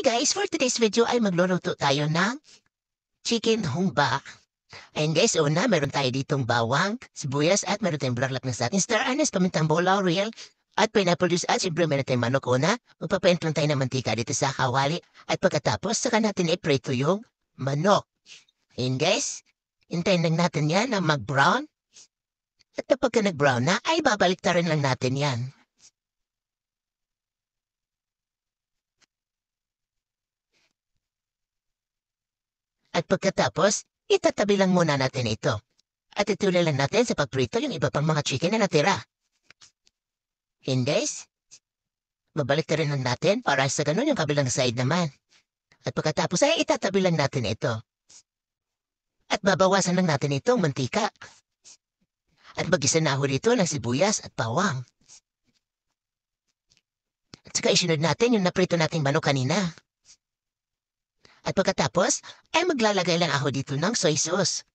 Hi guys, for today's video ay magluluto tayo ng chicken humba. And guys, una meron tayo ditong bawang, sibuyas at meron tayong bulaklak na sa star anise, pamintang bola, real, at pineapple juice at siyempre meron tayong manok una. Magpapaint lang tayo ng mantika dito sa kawali at pagkatapos saka natin i yung manok. And guys, hintayin lang natin yan na mag-brown. At kapag nag-brown na ay babalik rin lang natin yan. At pagkatapos, itatabi lang muna natin ito. At itulay natin sa pagprito yung iba pang mga chicken na natira. Hindes? Babalik na rin natin para sa ganun yung kabilang side naman. At pagkatapos ay itatabi lang natin ito. At babawasan lang natin itong mantika. At magisa na ho dito ng sibuyas at bawang. At saka isunod natin yung naprito nating manok kanina. At pagkatapos, ay maglalagay lang ako dito ng soy sauce.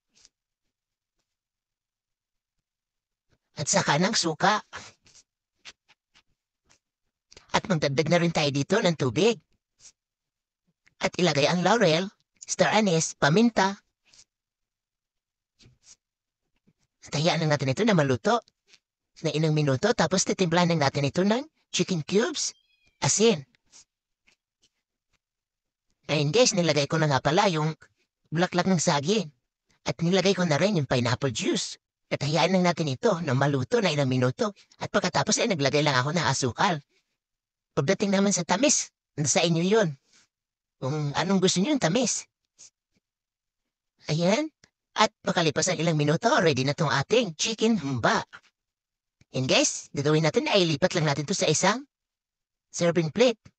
At saka ng suka. At magdagdag na rin tayo dito ng tubig. At ilagay ang laurel, star anise, paminta. At hayaan lang natin ito na maluto. Na inang minuto tapos titimplahan lang natin ito ng chicken cubes, asin, Ayun guys, nilagay ko na nga pala yung bulaklak ng saging. At nilagay ko na rin yung pineapple juice. At hayaan lang natin ito na maluto na ilang minuto. At pagkatapos ay naglagay lang ako ng asukal. Pagdating naman sa tamis, nasa inyo yun. Kung anong gusto niyo yung tamis. Ayan. At makalipas ang ilang minuto, ready na tong ating chicken humba. And guys, gagawin natin ay lipat lang natin to sa isang serving plate.